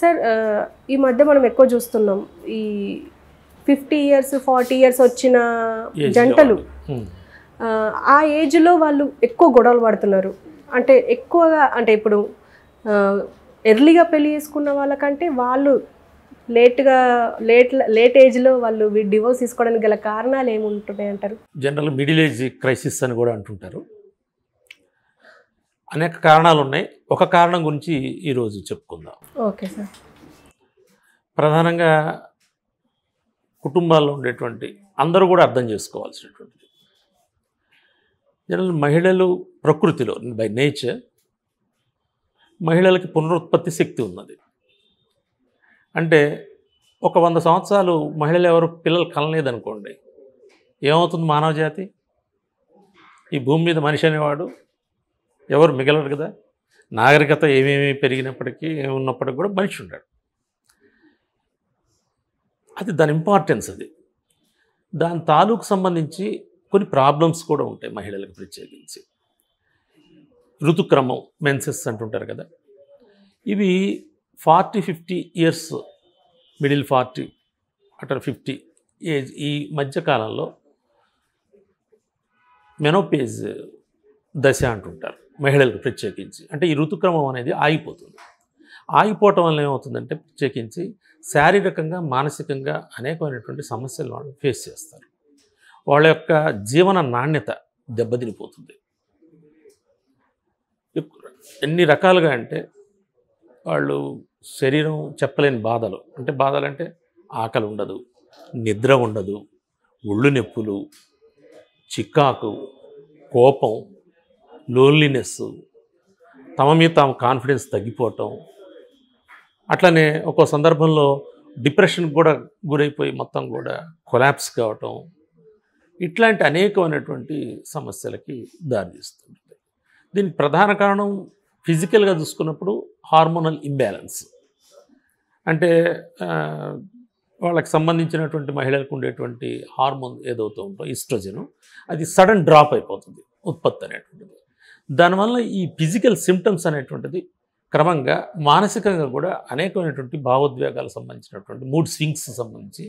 sir ఈ మధ్య మనం ఎక్కువ చూస్తున్నాం ఈ ఫిఫ్టీ ఇయర్స్ ఫార్టీ ఇయర్స్ వచ్చిన జంటలు ఆ ఏజ్లో వాళ్ళు ఎక్కువ గొడవలు పడుతున్నారు అంటే ఎక్కువగా అంటే ఇప్పుడు ఎర్లీగా పెళ్లి చేసుకున్న వాళ్ళకంటే వాళ్ళు లేట్గా లేట్ లేట్ ఏజ్లో వాళ్ళు డివోర్స్ తీసుకోవడానికి గల కారణాలు ఏమి ఉంటున్నాయి అంటారు జనరల్ మిడిల్ ఏజ్ క్రైసిస్ అని కూడా అంటుంటారు అనేక కారణాలు ఉన్నాయి ఒక కారణం గురించి ఈరోజు చెప్పుకుందాం ఓకే సార్ ప్రధానంగా కుటుంబాల్లో ఉండేటువంటి అందరూ కూడా అర్థం చేసుకోవాల్సినటువంటిది జనరల్ మహిళలు ప్రకృతిలో బై నేచర్ మహిళలకి పునరుత్పత్తి శక్తి ఉన్నది అంటే ఒక వంద సంవత్సరాలు మహిళలు ఎవరు పిల్లలు కలలేదనుకోండి ఏమవుతుంది మానవ జాతి ఈ భూమి మీద మనిషి అనేవాడు ఎవరు మిగలరు కదా నాగరికత ఏమేమి పెరిగినప్పటికీ ఉన్నప్పటికీ కూడా మనిషి ఉన్నాడు అది దాని ఇంపార్టెన్స్ అది దాని తాలూకు సంబంధించి కొన్ని ప్రాబ్లమ్స్ కూడా ఉంటాయి మహిళలకు ప్రత్యేకించి ఋతుక్రమం మెన్సెస్ అంటుంటారు కదా ఇవి forty fifty years middle forty after fifty age ఈ మధ్యకాలంలో మెనోపేజ్ దశ అంటుంటారు మహిళలకు ప్రత్యేకించి అంటే ఈ ఋతుక్రమం అనేది ఆగిపోతుంది ఆగిపోవటం వల్ల ఏమవుతుందంటే ప్రత్యేకించి శారీరకంగా మానసికంగా అనేకమైనటువంటి సమస్యలు వాళ్ళు ఫేస్ చేస్తారు వాళ్ళ యొక్క జీవన నాణ్యత దెబ్బతినిపోతుంది ఎన్ని రకాలుగా అంటే వాళ్ళు శరీరం చెప్పలేని బాధలు అంటే బాధలు అంటే ఆకలి ఉండదు నిద్ర ఉండదు ఒళ్ళు నొప్పులు చిక్కాకు కోపం లోన్లీనెస్ తమ మీద తాము కాన్ఫిడెన్స్ తగ్గిపోవటం అట్లనే ఒక్కో సందర్భంలో డిప్రెషన్ కూడా గురైపోయి మొత్తం కూడా కొలాప్స్ కావటం ఇట్లాంటి అనేకమైనటువంటి సమస్యలకి దారితీస్తుంది దీనికి ప్రధాన కారణం ఫిజికల్గా చూసుకున్నప్పుడు హార్మోనల్ ఇంబ్యాలెన్స్ అంటే వాళ్ళకి సంబంధించినటువంటి మహిళలకు ఉండేటువంటి హార్మోన్ ఏదవుతూ ఉందో అది సడన్ డ్రాప్ అయిపోతుంది ఉత్పత్తి అనేటువంటిది దానివల్ల ఈ ఫిజికల్ సిమ్టమ్స్ అనేటువంటిది క్రమంగా మానసికంగా కూడా అనేకమైనటువంటి భావోద్వేగాలకు సంబంధించినటువంటి మూడ్ స్వింగ్స్ సంబంధించి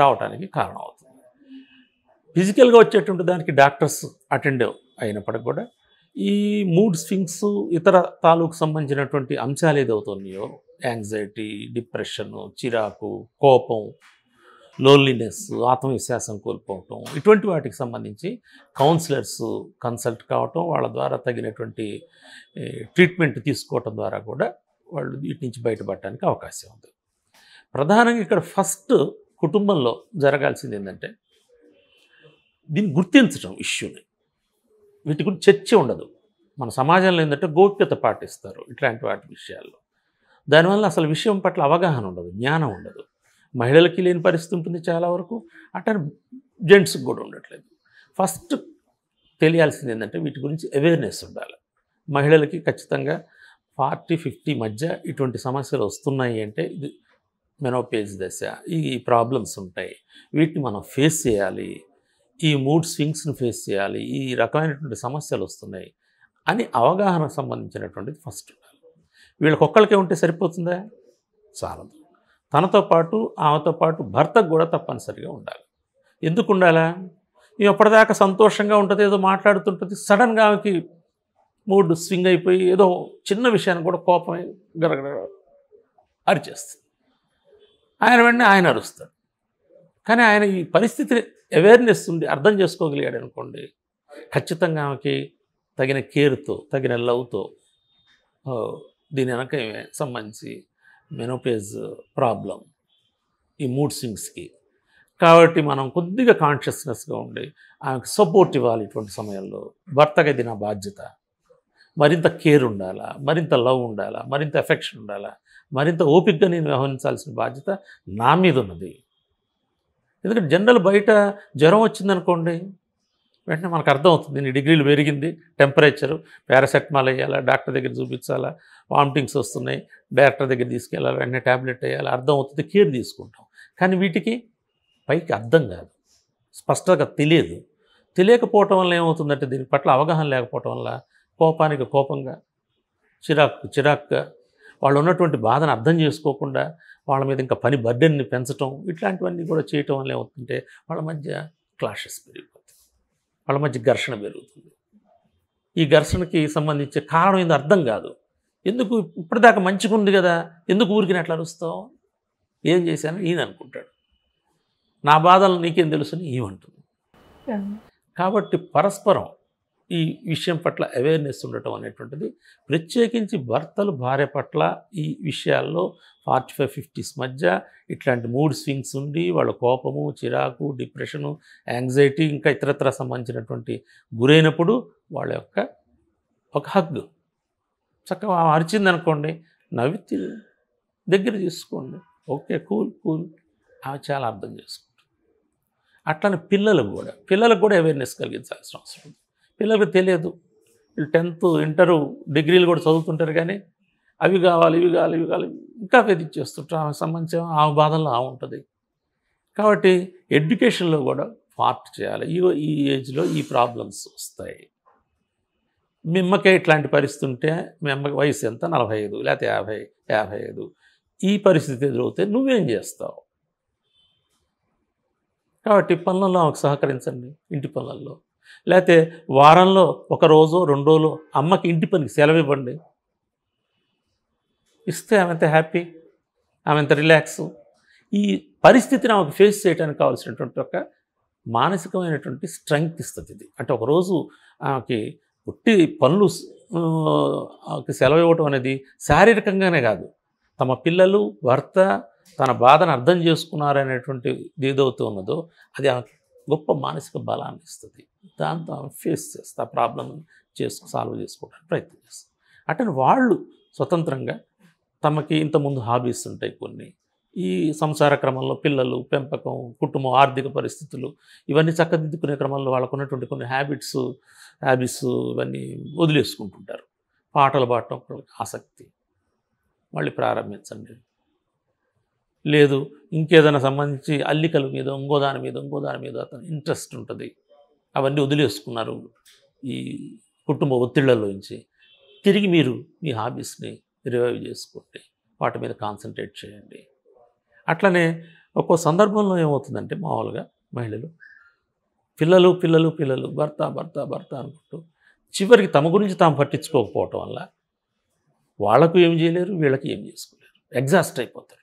రావటానికి కారణం అవుతుంది ఫిజికల్గా వచ్చేటువంటి దానికి డాక్టర్స్ అటెండ్ అయినప్పటికి కూడా ఈ మూడ్ స్వింగ్స్ ఇతర తాలూకు సంబంధించినటువంటి అంశాలు ఏదవుతున్నాయో యాంగ్జైటీ డిప్రెషను చిరాకు కోపం లోన్లీనెస్ ఆత్మవిశ్వాసం కోల్పోవటం ఇటువంటి వాటికి సంబంధించి కౌన్సిలర్స్ కన్సల్ట్ కావటం వాళ్ళ ద్వారా తగినటువంటి ట్రీట్మెంట్ తీసుకోవటం ద్వారా కూడా వాళ్ళు వీటి నుంచి బయటపడటానికి అవకాశం ఉంది ప్రధానంగా ఇక్కడ ఫస్ట్ కుటుంబంలో జరగాల్సింది ఏంటంటే దీన్ని గుర్తించడం ఇష్యూని వీటి గురించి చర్చ ఉండదు మన సమాజంలో ఏంటంటే గోప్యత పాటిస్తారు ఇట్లాంటి వాటి విషయాల్లో దానివల్ల అసలు విషయం పట్ల అవగాహన ఉండదు జ్ఞానం ఉండదు మహిళలకి లేని పరిస్థితి ఉంటుంది చాలా వరకు అటు జెంట్స్కి కూడా ఉండట్లేదు ఫస్ట్ తెలియాల్సింది ఏంటంటే వీటి గురించి అవేర్నెస్ ఉండాలి మహిళలకి ఖచ్చితంగా ఫార్టీ ఫిఫ్టీ మధ్య ఇటువంటి సమస్యలు వస్తున్నాయి అంటే ఇది మెనోపేజ్ దశ ఈ ప్రాబ్లమ్స్ ఉంటాయి వీటిని మనం ఫేస్ చేయాలి ఈ మూడ్ స్వింగ్స్ని ఫేస్ చేయాలి ఈ రకమైనటువంటి సమస్యలు వస్తున్నాయి అని అవగాహన సంబంధించినటువంటిది ఫస్ట్ ఉండాలి వీళ్ళకొక్కళ్ళకే ఉంటే సరిపోతుందా చాలదు తనతో పాటు ఆమెతో పాటు భర్తకు కూడా తప్పనిసరిగా ఉండాలి ఎందుకు ఉండాలా అప్పటిదాకా సంతోషంగా ఉంటుంది ఏదో మాట్లాడుతుంటుంది సడన్గా ఆమెకి మూడ్ స్వింగ్ అయిపోయి ఏదో చిన్న విషయాన్ని కూడా కోపం గరగడ అరిచేస్తుంది ఆయన వెంటనే ఆయన అరుస్తాడు కానీ ఆయన ఈ పరిస్థితిని అవేర్నెస్ ఉండి అర్థం చేసుకోగలిగాడు అనుకోండి ఖచ్చితంగా ఆమెకి తగిన కేర్తో తగిన లవ్తో దీని వెనక సంబంధించి మెనోపేజ్ ప్రాబ్లం ఈ మూడ్ స్వింగ్స్కి కాబట్టి మనం కొద్దిగా కాన్షియస్నెస్గా ఉండి ఆమెకు సపోర్ట్ ఇవ్వాలి ఇటువంటి సమయంలో భర్తకి ఇది నా బాధ్యత మరింత కేర్ ఉండాలా మరింత లవ్ ఉండాలా మరింత ఎఫెక్షన్ ఉండాలా మరింత ఓపిక్గా నేను వ్యవహరించాల్సిన బాధ్యత నా మీద ఉన్నది ఎందుకంటే జనరల్ బయట జ్వరం వచ్చిందనుకోండి వెంటనే మనకు అర్థమవుతుంది నీ డిగ్రీలు పెరిగింది టెంపరేచరు పారాసెటమాల్ వేయాలా డాక్టర్ దగ్గర చూపించాలా వామిటింగ్స్ వస్తున్నాయి డాక్టర్ దగ్గర తీసుకెళ్ళాలి వెంటనే ట్యాబ్లెట్ వేయాలి అర్థమవుతుంది కేర్ తీసుకుంటాం కానీ వీటికి పైకి అర్థం కాదు స్పష్టంగా తెలియదు తెలియకపోవటం వల్ల ఏమవుతుందంటే దీని పట్ల అవగాహన లేకపోవటం వల్ల కోపానికి కోపంగా చిరాకు చిరాక్గా వాళ్ళు ఉన్నటువంటి బాధను అర్థం చేసుకోకుండా వాళ్ళ మీద ఇంకా పని బర్డెన్ని పెంచడం ఇట్లాంటివన్నీ కూడా చేయటం వల్ల ఏమవుతుంటే వాళ్ళ మధ్య క్లాషెస్ పెరిగిపోతాయి వాళ్ళ మధ్య ఘర్షణ పెరుగుతుంది ఈ ఘర్షణకి సంబంధించి కారణం ఏదో అర్థం కాదు ఎందుకు ఇప్పటిదాకా మంచిగా ఉంది కదా ఎందుకు ఊరికి అట్లా అరుస్తావు ఏం చేశాను ఈయన అనుకుంటాడు నా బాధలు నీకేం తెలుసు అని ఈమంటుంది కాబట్టి పరస్పరం ఈ విషయం పట్ల అవేర్నెస్ ఉండటం అనేటువంటిది ప్రత్యేకించి భర్తలు భార్య పట్ల ఈ విషయాల్లో ఫార్టీ ఫైవ్ ఫిఫ్టీస్ మధ్య ఇట్లాంటి మూడ్ స్వింగ్స్ ఉండి వాళ్ళ కోపము చిరాకు డిప్రెషను యాంగ్జైటీ ఇంకా ఇతరత్ర సంబంధించినటువంటి గురైనప్పుడు వాళ్ళ యొక్క ఒక హగ్ చక్కగా అరిచింది అనుకోండి నవ్వి దగ్గర తీసుకోండి ఓకే కూల్ కూల్ ఆమె చాలా అర్థం చేసుకుంటుంది అట్లనే పిల్లలకు కూడా పిల్లలకు కూడా అవేర్నెస్ కలిగించాల్సిన అవసరం ఉంది పిల్లలకు తెలియదు టెన్త్ ఇంటరు డిగ్రీలు కూడా చదువుతుంటారు కానీ అవి కావాలి ఇవి కావాలి ఇవి కావాలి ఇంకా ఇచ్చేస్తుంటారు ఆమెకు సంబంధించిన ఆమె బాధల్లో ఆ ఉంటుంది కాబట్టి ఎడ్యుకేషన్లో కూడా పార్ట్ చేయాలి ఈ ఈ ఏజ్లో ఈ ప్రాబ్లమ్స్ వస్తాయి మీ అమ్మకే ఇట్లాంటి పరిస్థితి ఉంటే మీ అమ్మకి వయసు ఎంత నలభై ఐదు లేకపోతే యాభై యాభై ఐదు ఈ పరిస్థితి ఎదురవుతే నువ్వేం చేస్తావు కాబట్టి పనులలో ఆమెకు సహకరించండి ఇంటి పనులలో లేకపోతే వారంలో ఒక రోజు రెండు రోజులు అమ్మకి ఇంటి పనికి సెలవు ఇవ్వండి ఇస్తే ఆమె ఎంత హ్యాపీ ఆమె ఎంత రిలాక్స్ ఈ పరిస్థితిని ఆమెకు ఫేస్ చేయడానికి కావాల్సినటువంటి ఒక మానసికమైనటువంటి స్ట్రెంగ్త్ ఇస్తుంది ఇది అంటే ఒకరోజు ఆమెకి పుట్టి పనులు సెలవు ఇవ్వటం అనేది శారీరకంగానే కాదు తమ పిల్లలు భర్త తన బాధను అర్థం చేసుకున్నారనేటువంటి ఏదవుతూ ఉన్నదో అది ఆమెకి గొప్ప మానసిక బలాన్ని ఇస్తుంది దాంతో ఆమె ఫేస్ చేస్తా ప్రాబ్లమ్ చేసుకు సాల్వ్ చేసుకోవడానికి ప్రయత్నం చేస్తుంది అటు వాళ్ళు స్వతంత్రంగా తమకి ఇంతకుముందు హాబీస్ ఉంటాయి కొన్ని ఈ సంసార క్రమంలో పిల్లలు పెంపకం కుటుంబం ఆర్థిక పరిస్థితులు ఇవన్నీ చక్కదిద్దుకునే క్రమంలో వాళ్ళకు ఉన్నటువంటి కొన్ని హ్యాబిట్స్ హ్యాబిట్స్ ఇవన్నీ వదిలేసుకుంటుంటారు పాటలు పాడటం ఆసక్తి మళ్ళీ ప్రారంభించండి లేదు ఇంకేదైనా సంబంధించి అల్లికల మీద ఇంకో దాని మీద ఇంకో దాని మీద అతను ఇంట్రెస్ట్ ఉంటుంది అవన్నీ వదిలేసుకున్నారు ఈ కుటుంబ ఒత్తిళ్లలోంచి తిరిగి మీరు మీ హాబీస్ని రివైవ్ చేసుకోండి వాటి మీద కాన్సన్ట్రేట్ చేయండి అట్లనే ఒక్కో సందర్భంలో ఏమవుతుందంటే మామూలుగా మహిళలు పిల్లలు పిల్లలు పిల్లలు భర్త భర్త భర్త అనుకుంటూ చివరికి తమ గురించి తాము పట్టించుకోకపోవటం వల్ల వాళ్ళకు ఏం చేయలేరు వీళ్ళకి ఏం చేసుకోలేరు ఎగ్జాస్ట్ అయిపోతారు